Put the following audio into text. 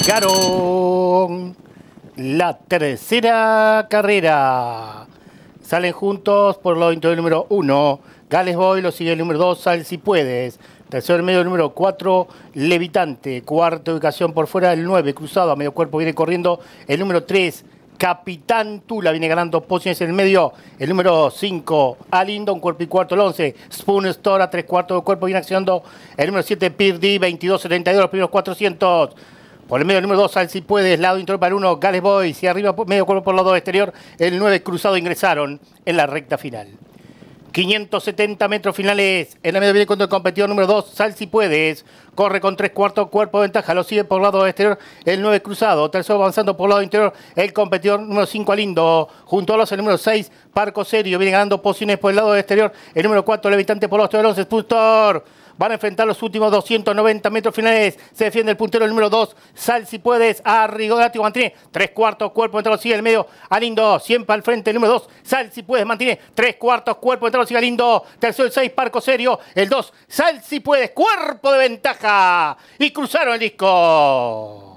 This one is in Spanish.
largaron la tercera carrera. Salen juntos por lo interior del número 1. Gales Boy lo sigue el número 2, Sal si puedes. Tercero en medio número 4, Levitante. Cuarta ubicación por fuera el 9, Cruzado a medio cuerpo viene corriendo el número 3. Capitán Tula viene ganando posiciones en el medio. El número 5, Alindon, cuerpo y cuarto, el 11. Spoon Store a tres cuartos de cuerpo viene accionando. El número 7, Pirdi, 22, 72, los primeros 400. Por el medio, número 2, Salsi si puedes, lado interior para uno, Gales Boys y arriba, medio cuerpo por lado exterior, el 9 cruzado ingresaron en la recta final. 570 metros finales. En la media viene contra el competidor número 2, Sal si puedes. Corre con tres cuartos cuerpo de ventaja. Lo sigue por lado exterior el 9 cruzado. Tercero avanzando por lado interior el competidor número 5 Alindo. Junto a los el número 6, Parco Serio. Viene ganando posiciones por el lado exterior. El número 4, Levitante por los los Spultor. Van a enfrentar los últimos 290 metros finales. Se defiende el puntero el número 2. Sal si puedes a Rigoberto Mantiene. Tres cuartos cuerpo entre los sigue el medio. Alindo. Siempre al frente el número 2. Sal si puedes. Mantiene. Tres cuartos cuerpo de los sigue Alindo. Tercero el 6. Parco serio. El 2. Sal si puedes. Cuerpo de ventaja. Y cruzaron el disco.